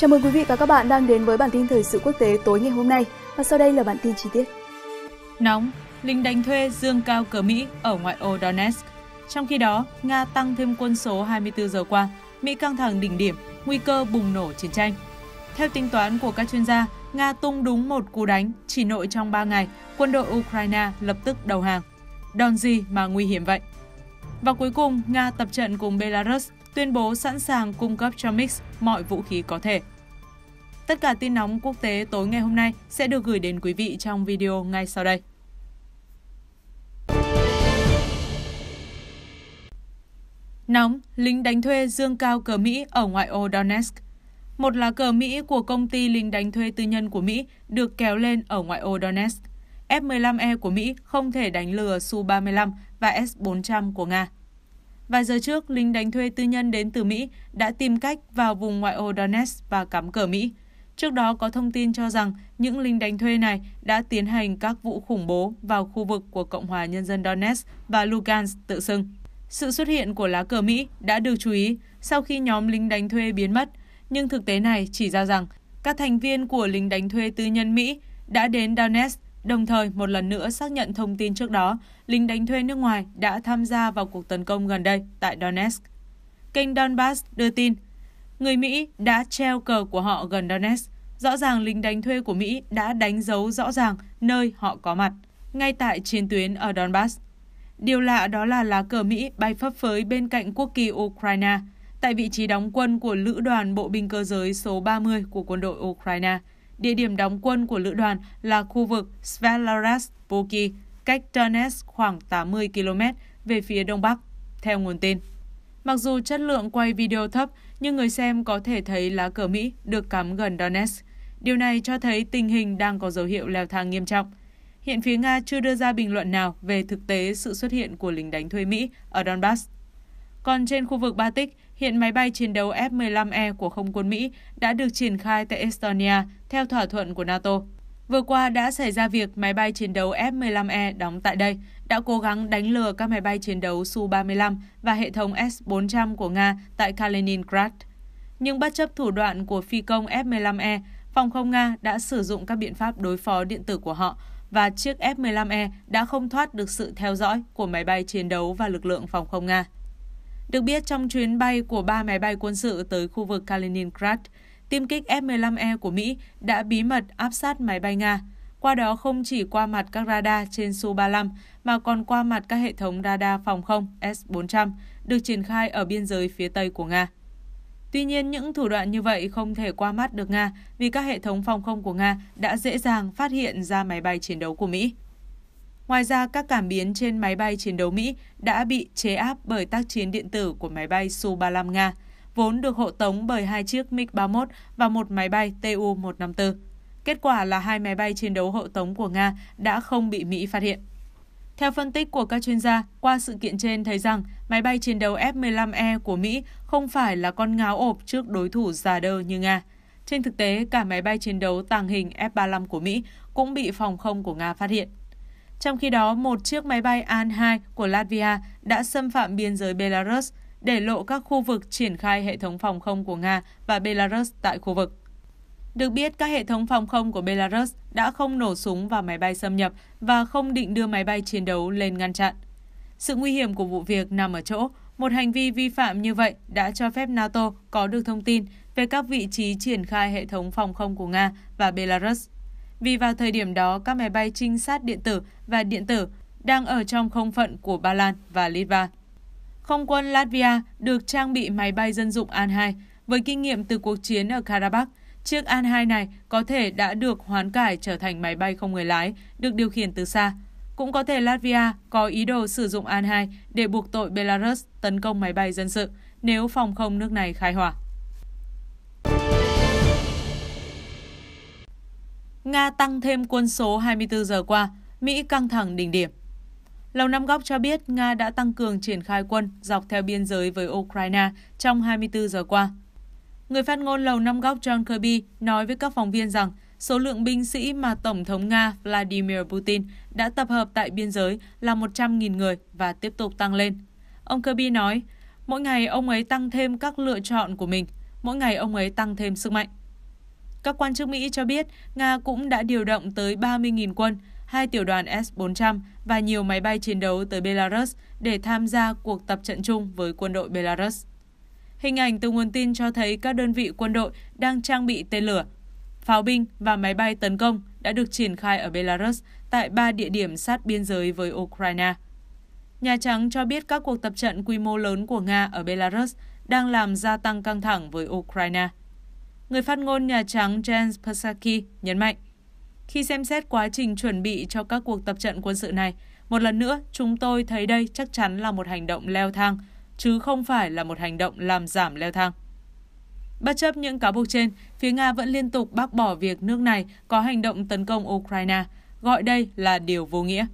Chào mừng quý vị và các bạn đang đến với bản tin thời sự quốc tế tối ngày hôm nay và sau đây là bản tin chi tiết. Nóng, lính đánh thuê dương cao cờ Mỹ ở ngoại ô Donetsk. Trong khi đó, Nga tăng thêm quân số 24 giờ qua, Mỹ căng thẳng đỉnh điểm, nguy cơ bùng nổ chiến tranh. Theo tính toán của các chuyên gia, Nga tung đúng một cú đánh, chỉ nội trong 3 ngày, quân đội Ukraine lập tức đầu hàng. Đòn gì mà nguy hiểm vậy? Và cuối cùng, Nga tập trận cùng Belarus tuyên bố sẵn sàng cung cấp cho Mix mọi vũ khí có thể. Tất cả tin nóng quốc tế tối ngày hôm nay sẽ được gửi đến quý vị trong video ngay sau đây. Nóng, lính đánh thuê dương cao cờ Mỹ ở ngoại ô Donetsk. Một lá cờ Mỹ của công ty lính đánh thuê tư nhân của Mỹ được kéo lên ở ngoại ô Donetsk. F-15E của Mỹ không thể đánh lừa Su-35 và S-400 của Nga. Vài giờ trước, lính đánh thuê tư nhân đến từ Mỹ đã tìm cách vào vùng ngoại ô Donetsk và cắm cờ Mỹ. Trước đó có thông tin cho rằng những lính đánh thuê này đã tiến hành các vụ khủng bố vào khu vực của Cộng hòa Nhân dân Donetsk và Lugansk tự xưng. Sự xuất hiện của lá cờ Mỹ đã được chú ý sau khi nhóm lính đánh thuê biến mất, nhưng thực tế này chỉ ra rằng các thành viên của lính đánh thuê tư nhân Mỹ đã đến Donetsk đồng thời một lần nữa xác nhận thông tin trước đó, lính đánh thuê nước ngoài đã tham gia vào cuộc tấn công gần đây tại Donetsk. Kênh Donbass đưa tin, người Mỹ đã treo cờ của họ gần Donetsk. Rõ ràng lính đánh thuê của Mỹ đã đánh dấu rõ ràng nơi họ có mặt, ngay tại chiến tuyến ở Donbass. Điều lạ đó là lá cờ Mỹ bay phấp phới bên cạnh quốc kỳ Ukraine, tại vị trí đóng quân của Lữ đoàn Bộ binh cơ giới số 30 của quân đội Ukraine – Địa điểm đóng quân của lữ đoàn là khu vực Svelaras Boki, cách Donetsk khoảng 80 km về phía đông bắc, theo nguồn tin. Mặc dù chất lượng quay video thấp, nhưng người xem có thể thấy lá cờ Mỹ được cắm gần Donetsk. Điều này cho thấy tình hình đang có dấu hiệu leo thang nghiêm trọng. Hiện phía Nga chưa đưa ra bình luận nào về thực tế sự xuất hiện của lính đánh thuê Mỹ ở Donbass. Còn trên khu vực Baltic, Hiện máy bay chiến đấu F-15E của Không quân Mỹ đã được triển khai tại Estonia theo thỏa thuận của NATO. Vừa qua đã xảy ra việc máy bay chiến đấu F-15E đóng tại đây đã cố gắng đánh lừa các máy bay chiến đấu Su-35 và hệ thống S-400 của Nga tại Kaliningrad. Nhưng bất chấp thủ đoạn của phi công F-15E, phòng không Nga đã sử dụng các biện pháp đối phó điện tử của họ và chiếc F-15E đã không thoát được sự theo dõi của máy bay chiến đấu và lực lượng phòng không Nga. Được biết trong chuyến bay của ba máy bay quân sự tới khu vực Kaliningrad, tiêm kích F-15E của Mỹ đã bí mật áp sát máy bay Nga. Qua đó không chỉ qua mặt các radar trên Su-35 mà còn qua mặt các hệ thống radar phòng không S-400 được triển khai ở biên giới phía Tây của Nga. Tuy nhiên, những thủ đoạn như vậy không thể qua mắt được Nga vì các hệ thống phòng không của Nga đã dễ dàng phát hiện ra máy bay chiến đấu của Mỹ. Ngoài ra, các cảm biến trên máy bay chiến đấu Mỹ đã bị chế áp bởi tác chiến điện tử của máy bay Su-35 Nga, vốn được hộ tống bởi hai chiếc MiG-31 và một máy bay Tu-154. Kết quả là hai máy bay chiến đấu hộ tống của Nga đã không bị Mỹ phát hiện. Theo phân tích của các chuyên gia, qua sự kiện trên thấy rằng máy bay chiến đấu F-15E của Mỹ không phải là con ngáo ộp trước đối thủ già đơ như Nga. Trên thực tế, cả máy bay chiến đấu tàng hình F-35 của Mỹ cũng bị phòng không của Nga phát hiện. Trong khi đó, một chiếc máy bay An-2 của Latvia đã xâm phạm biên giới Belarus, để lộ các khu vực triển khai hệ thống phòng không của Nga và Belarus tại khu vực. Được biết, các hệ thống phòng không của Belarus đã không nổ súng vào máy bay xâm nhập và không định đưa máy bay chiến đấu lên ngăn chặn. Sự nguy hiểm của vụ việc nằm ở chỗ, một hành vi vi phạm như vậy đã cho phép NATO có được thông tin về các vị trí triển khai hệ thống phòng không của Nga và Belarus vì vào thời điểm đó các máy bay trinh sát điện tử và điện tử đang ở trong không phận của Ba Lan và Litva. Không quân Latvia được trang bị máy bay dân dụng An-2 với kinh nghiệm từ cuộc chiến ở Karabakh. Chiếc An-2 này có thể đã được hoán cải trở thành máy bay không người lái, được điều khiển từ xa. Cũng có thể Latvia có ý đồ sử dụng An-2 để buộc tội Belarus tấn công máy bay dân sự nếu phòng không nước này khai hỏa. Nga tăng thêm quân số 24 giờ qua, Mỹ căng thẳng đỉnh điểm. Lầu Năm Góc cho biết Nga đã tăng cường triển khai quân dọc theo biên giới với Ukraine trong 24 giờ qua. Người phát ngôn Lầu Năm Góc John Kirby nói với các phóng viên rằng số lượng binh sĩ mà Tổng thống Nga Vladimir Putin đã tập hợp tại biên giới là 100.000 người và tiếp tục tăng lên. Ông Kirby nói, mỗi ngày ông ấy tăng thêm các lựa chọn của mình, mỗi ngày ông ấy tăng thêm sức mạnh. Các quan chức Mỹ cho biết Nga cũng đã điều động tới 30.000 quân, hai tiểu đoàn S-400 và nhiều máy bay chiến đấu tới Belarus để tham gia cuộc tập trận chung với quân đội Belarus. Hình ảnh từ nguồn tin cho thấy các đơn vị quân đội đang trang bị tên lửa, pháo binh và máy bay tấn công đã được triển khai ở Belarus tại ba địa điểm sát biên giới với Ukraine. Nhà Trắng cho biết các cuộc tập trận quy mô lớn của Nga ở Belarus đang làm gia tăng căng thẳng với Ukraine người phát ngôn Nhà Trắng Jens Psaki nhấn mạnh. Khi xem xét quá trình chuẩn bị cho các cuộc tập trận quân sự này, một lần nữa chúng tôi thấy đây chắc chắn là một hành động leo thang, chứ không phải là một hành động làm giảm leo thang. Bất chấp những cáo buộc trên, phía Nga vẫn liên tục bác bỏ việc nước này có hành động tấn công Ukraine, gọi đây là điều vô nghĩa.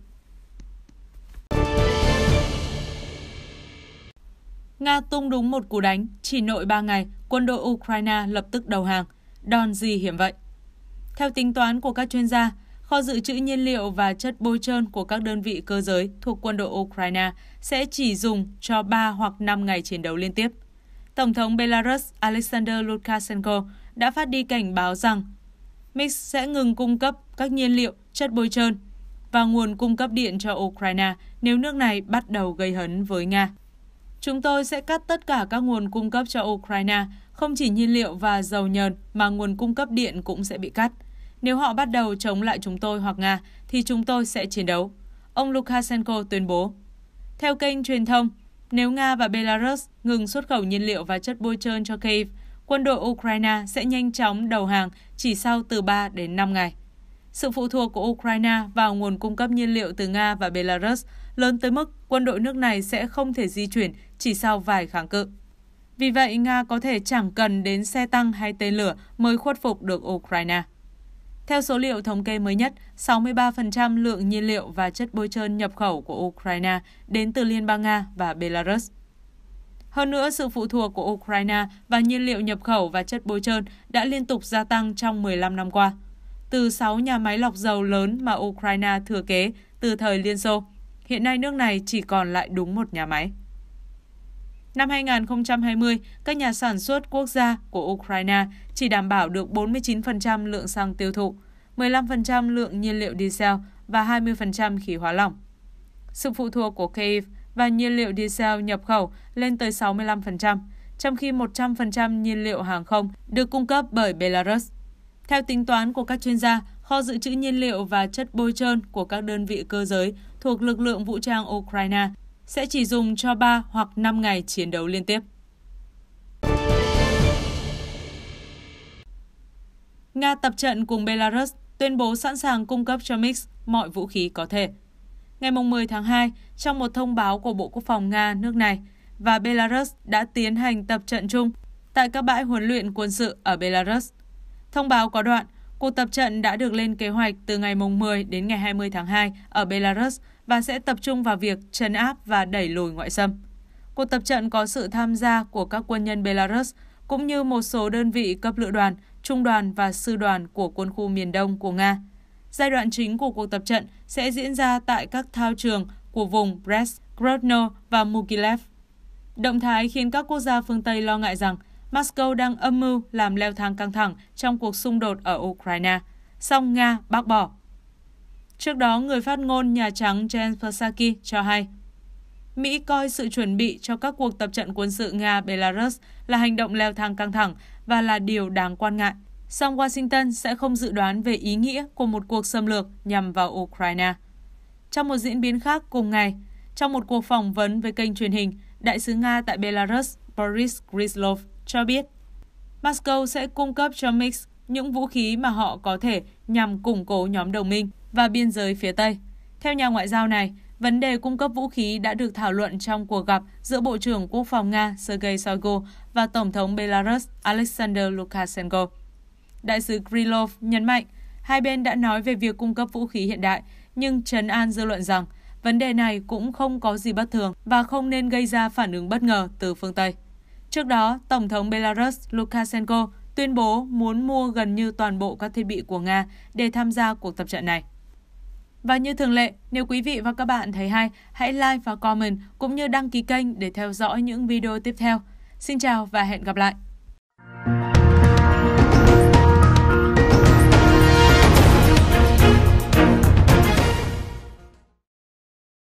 Nga tung đúng một cú đánh, chỉ nội 3 ngày, quân đội Ukraine lập tức đầu hàng. Đòn gì hiểm vậy? Theo tính toán của các chuyên gia, kho dự trữ nhiên liệu và chất bôi trơn của các đơn vị cơ giới thuộc quân đội Ukraine sẽ chỉ dùng cho 3 hoặc 5 ngày chiến đấu liên tiếp. Tổng thống Belarus Alexander Lukashenko đã phát đi cảnh báo rằng Minsk sẽ ngừng cung cấp các nhiên liệu, chất bôi trơn và nguồn cung cấp điện cho Ukraine nếu nước này bắt đầu gây hấn với Nga. Chúng tôi sẽ cắt tất cả các nguồn cung cấp cho Ukraine, không chỉ nhiên liệu và dầu nhờn mà nguồn cung cấp điện cũng sẽ bị cắt. Nếu họ bắt đầu chống lại chúng tôi hoặc Nga, thì chúng tôi sẽ chiến đấu. Ông Lukashenko tuyên bố. Theo kênh truyền thông, nếu Nga và Belarus ngừng xuất khẩu nhiên liệu và chất bôi trơn cho Kyiv, quân đội Ukraine sẽ nhanh chóng đầu hàng chỉ sau từ 3 đến 5 ngày. Sự phụ thuộc của Ukraine vào nguồn cung cấp nhiên liệu từ Nga và Belarus lớn tới mức quân đội nước này sẽ không thể di chuyển chỉ sau vài kháng cự. Vì vậy, Nga có thể chẳng cần đến xe tăng hay tên lửa mới khuất phục được Ukraine. Theo số liệu thống kê mới nhất, 63% lượng nhiên liệu và chất bôi trơn nhập khẩu của Ukraine đến từ Liên bang Nga và Belarus. Hơn nữa, sự phụ thuộc của Ukraine và nhiên liệu nhập khẩu và chất bôi trơn đã liên tục gia tăng trong 15 năm qua, từ 6 nhà máy lọc dầu lớn mà Ukraine thừa kế từ thời Liên Xô. Hiện nay nước này chỉ còn lại đúng một nhà máy. Năm 2020, các nhà sản xuất quốc gia của Ukraine chỉ đảm bảo được 49% lượng xăng tiêu thụ, 15% lượng nhiên liệu diesel và 20% khí hóa lỏng. Sự phụ thuộc của Kyiv và nhiên liệu diesel nhập khẩu lên tới 65%, trong khi 100% nhiên liệu hàng không được cung cấp bởi Belarus. Theo tính toán của các chuyên gia, kho dự trữ nhiên liệu và chất bôi trơn của các đơn vị cơ giới thuộc lực lượng vũ trang Ukraine sẽ chỉ dùng cho 3 hoặc 5 ngày chiến đấu liên tiếp. Nga tập trận cùng Belarus tuyên bố sẵn sàng cung cấp cho Mix mọi vũ khí có thể. Ngày 10 tháng 2, trong một thông báo của Bộ Quốc phòng Nga nước này và Belarus đã tiến hành tập trận chung tại các bãi huấn luyện quân sự ở Belarus. Thông báo có đoạn, cuộc tập trận đã được lên kế hoạch từ ngày 10 đến ngày 20 tháng 2 ở Belarus – và sẽ tập trung vào việc chấn áp và đẩy lùi ngoại xâm. Cuộc tập trận có sự tham gia của các quân nhân Belarus cũng như một số đơn vị cấp lữ đoàn, trung đoàn và sư đoàn của quân khu miền Đông của Nga. Giai đoạn chính của cuộc tập trận sẽ diễn ra tại các thao trường của vùng Brest, Grodno và Mukilev. Động thái khiến các quốc gia phương Tây lo ngại rằng Moscow đang âm mưu làm leo thang căng thẳng trong cuộc xung đột ở Ukraine. Song Nga bác bỏ Trước đó, người phát ngôn Nhà Trắng Jen Psaki cho hay, Mỹ coi sự chuẩn bị cho các cuộc tập trận quân sự Nga-Belarus là hành động leo thang căng thẳng và là điều đáng quan ngại. Song Washington sẽ không dự đoán về ý nghĩa của một cuộc xâm lược nhằm vào Ukraine. Trong một diễn biến khác cùng ngày, trong một cuộc phỏng vấn với kênh truyền hình, Đại sứ Nga tại Belarus Boris Grislov cho biết Moscow sẽ cung cấp cho Mix những vũ khí mà họ có thể nhằm củng cố nhóm đồng minh và biên giới phía Tây. Theo nhà ngoại giao này, vấn đề cung cấp vũ khí đã được thảo luận trong cuộc gặp giữa Bộ trưởng Quốc phòng Nga Sergei Shoigu và Tổng thống Belarus Alexander Lukashenko. Đại sứ Krylov nhấn mạnh, hai bên đã nói về việc cung cấp vũ khí hiện đại, nhưng trấn an dư luận rằng vấn đề này cũng không có gì bất thường và không nên gây ra phản ứng bất ngờ từ phương Tây. Trước đó, Tổng thống Belarus Lukashenko tuyên bố muốn mua gần như toàn bộ các thiết bị của Nga để tham gia cuộc tập trận này. Và như thường lệ, nếu quý vị và các bạn thấy hay, hãy like và comment cũng như đăng ký kênh để theo dõi những video tiếp theo. Xin chào và hẹn gặp lại!